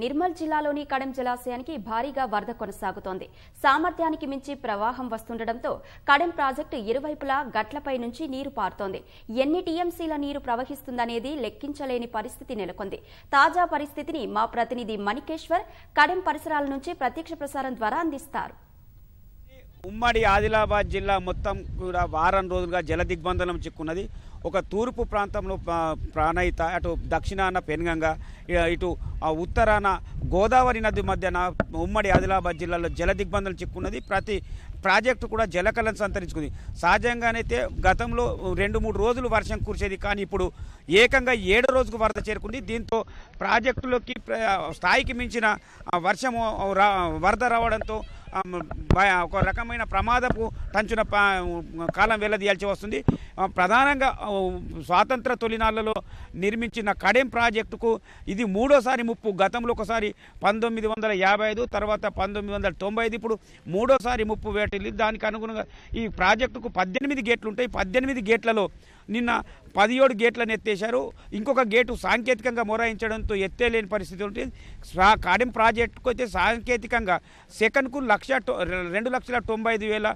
నిర్మల్ జిల్లాలోని కడెం జలాశయానికి భారీగా వరద కొనసాగుతోంది సామర్థ్యానికి మించి ప్రవాహం వస్తుండటంతో కడెం ప్రాజెక్టు ఇరువైపులా గట్లపై నుంచి నీరు పారుతోంది ఎన్ని టీఎంసీల నీరు ప్రవహిస్తుందనేది లెక్కించలేని పరిస్థితి నెలకొంది తాజా పరిస్థితిని మా ప్రతినిధి మణికేశ్వర్ కడెం పరిసరాల నుంచి ప్రత్యక్ష ప్రసారం ద్వారా అందిస్తారు ఉమ్మడి ఆదిలాబాద్ జిల్లా మొత్తం కూడా వారం రోజులుగా జల దిగ్బంధనం చిక్కున్నది ఒక తూర్పు ప్రాంతంలో ప్రాణయిత అటు దక్షిణాన పెనుగంగ ఇటు ఉత్తరాన గోదావరి నది మధ్యన ఉమ్మడి ఆదిలాబాద్ జిల్లాలో జల దిగ్బంధం చిక్కున్నది ప్రతి ప్రాజెక్టు కూడా జలకలను సంతరించుకుంది సహజంగానైతే గతంలో రెండు మూడు రోజులు వర్షం కురిసేది కానీ ఇప్పుడు ఏకంగా ఏడు రోజుకు వరద చేరుకుంది దీంతో ప్రాజెక్టులోకి స్థాయికి మించిన వర్షం వరద రావడంతో ఒక రకమైన ప్రమాదపు టంచున కాలం వెళ్ళదీయాల్సి వస్తుంది ప్రధానంగా స్వాతంత్ర తొలినాళ్లలో నిర్మించిన కడెం ప్రాజెక్టుకు ఇది మూడోసారి ముప్పు గతంలో ఒకసారి పంతొమ్మిది వందల యాభై ఐదు తర్వాత పంతొమ్మిది వందల తొంభై ఐదు ఇప్పుడు మూడోసారి ముప్పు వేట వెళ్ళి దానికి అనుగుణంగా ఈ ప్రాజెక్టుకు పద్దెనిమిది గేట్లు ఉంటాయి పద్దెనిమిది గేట్లలో నిన్న పదిహేడు గేట్లను ఎత్తేశారు ఇంకొక గేటు సాంకేతికంగా మొరాయించడంతో ఎత్తేలేని పరిస్థితి ఉంటుంది కాడెం ప్రాజెక్టుకు అయితే సాంకేతికంగా సెకండ్కు లక్ష రెండు లక్షల తొంభై ఐదు వేల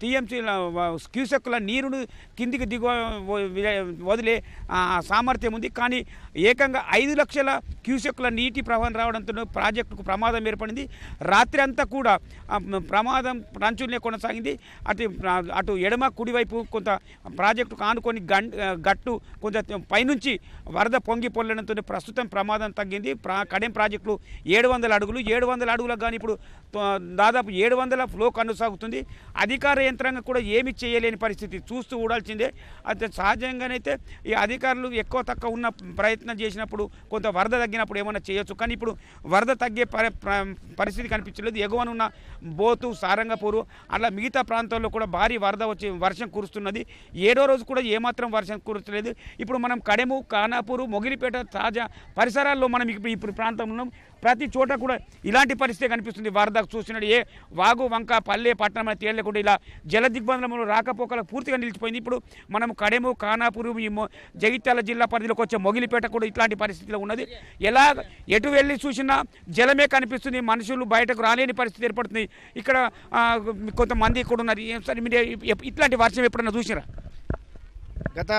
టీఎంసీ క్యూసెక్కుల నీరును కిందికి దిగు వదిలే సామర్థ్యం ఉంది కానీ ఏకంగా ఐదు లక్షల క్యూసెక్కుల నీటి ప్రవాహం రావడంతో ప్రాజెక్టుకు ప్రమాదం ఏర్పడింది రాత్రి అంతా కూడా ప్రమాదం రంచులనే కొనసాగింది అటు అటు ఎడమ కుడివైపు కొంత ప్రాజెక్టుకు ఆనుకొని గట్టు కొంచెం పైనుంచి వరద పొంగి పొల్లడంతో ప్రస్తుతం ప్రమాదం తగ్గింది ప్రా కడెం ప్రాజెక్టులు ఏడు వందల అడుగులు ఏడు వందల అడుగులకు కానీ ఇప్పుడు దాదాపు ఏడు వందల ఫ్లో కనుసాగుతుంది అధికార యంత్రాంగం కూడా ఏమి చేయలేని పరిస్థితి చూస్తూ ఊడాల్సిందే అయితే సహజంగానైతే ఈ అధికారులు ఎక్కువ తక్కువ ఉన్న ప్రయత్నం చేసినప్పుడు కొంత వరద తగ్గినప్పుడు ఏమైనా చేయొచ్చు కానీ ఇప్పుడు వరద తగ్గే పరిస్థితి కనిపించలేదు ఎగువనున్న బోతు సారంగపూరు అలా మిగతా ప్రాంతాల్లో కూడా భారీ వరద వచ్చి వర్షం కురుస్తున్నది ఏడో రోజు కూడా ఏమాత్రం మాత్రం వర్షం కురచలేదు ఇప్పుడు మనం కడెము కానాపూరు మొగిలిపేట తాజా పరిసరాల్లో మనం ఇప్పుడు ఇప్పుడు ప్రాంతంలో ప్రతి చోట కూడా ఇలాంటి పరిస్థితి కనిపిస్తుంది వరదకు చూసినట్టు ఏ వాగు వంక పల్లె పట్టణం అని తేలకుండా ఇలా జల దిగ్బంధనములు రాకపోకలకు పూర్తిగా నిలిచిపోయింది ఇప్పుడు మనం కడెము కానాపూరు జగిత్యాల జిల్లా పరిధిలోకి వచ్చే మొగిలిపేట కూడా ఇట్లాంటి పరిస్థితిలో ఉన్నది ఎలా ఎటు వెళ్ళి చూసినా జలమే కనిపిస్తుంది మనుషులు బయటకు రాలేని పరిస్థితి ఏర్పడుతుంది ఇక్కడ కొంతమంది కూడా ఉన్నారు ఇట్లాంటి వర్షం ఎప్పుడన్నా చూసిరా గత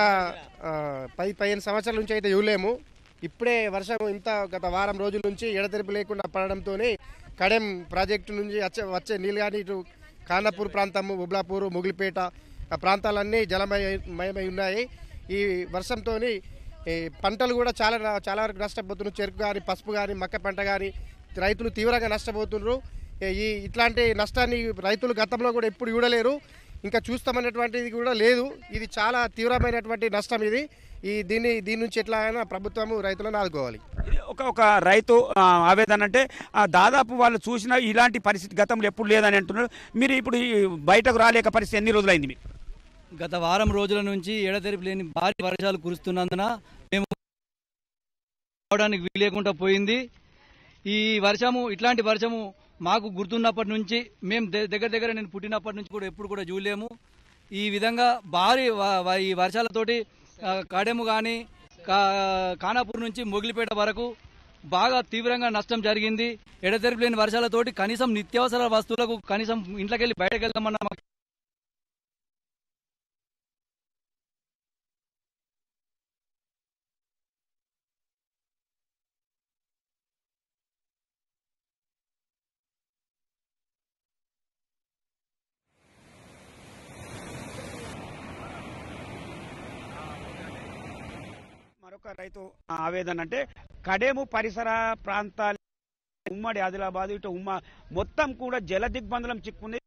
పది పదిహేను సంవత్సరాల నుంచి అయితే ఇవ్వలేము ఇప్పుడే వర్షం ఇంత గత వారం రోజుల నుంచి ఎడతెరిపి లేకుండా పడడంతో కడెం ప్రాజెక్టు నుంచి వచ్చే వచ్చే నీళ్ళు కానీ ఇటు ఖానాపూర్ ప్రాంతము బుబ్లాపూరు ముగిలిపేట ప్రాంతాలన్నీ జలమయమయమై ఉన్నాయి ఈ వర్షంతో పంటలు కూడా చాలా చాలా వరకు నష్టపోతున్నారు చెరుకు కానీ పసుపు కానీ మక్క పంట కానీ రైతులు తీవ్రంగా నష్టపోతున్నారు ఈ ఇట్లాంటి నష్టాన్ని రైతులు గతంలో కూడా ఎప్పుడు చూడలేరు ఇంకా చూస్తామనేటువంటిది కూడా లేదు ఇది చాలా తీవ్రమైనటువంటి నష్టం ఇది ఈ దీన్ని దీని నుంచి ఎట్లా అయినా ప్రభుత్వము రైతులను ఆదుకోవాలి ఒక ఒక రైతు ఆవేదన అంటే దాదాపు వాళ్ళు చూసిన ఇలాంటి పరిస్థితి గతంలో ఎప్పుడు లేదని అంటున్నారు మీరు ఇప్పుడు బయటకు రాలేక పరిస్థితి ఎన్ని రోజులైంది మీరు గత వారం రోజుల నుంచి ఎడతెరిపి లేని భారీ వర్షాలు కురుస్తున్నందున మేము రావడానికి వీలు లేకుండా పోయింది ఈ వర్షము ఇట్లాంటి వర్షము మాకు గుర్తున్నప్పటి నుంచి మేము దగ్గర దగ్గర నేను పుట్టినప్పటి నుంచి కూడా ఎప్పుడు కూడా చూడలేము ఈ విధంగా భారీ ఈ వర్షాలతోటి కడెము కానీ కానాపూర్ నుంచి మొగిలిపేట వరకు బాగా తీవ్రంగా నష్టం జరిగింది ఎడతెరిపి లేని వర్షాలతోటి కనీసం నిత్యావసర వస్తువులకు కనీసం ఇంట్లోకి వెళ్ళి బయటకు వెళ్దామన్నా ఒక రైతు ఆవేదన అంటే కడేము పరిసర ప్రాంతాలు ఉమ్మడి ఆదిలాబాద్ ఇటు ఉమ్మ మొత్తం కూడా జల దిగ్బంధనం చిక్కుంది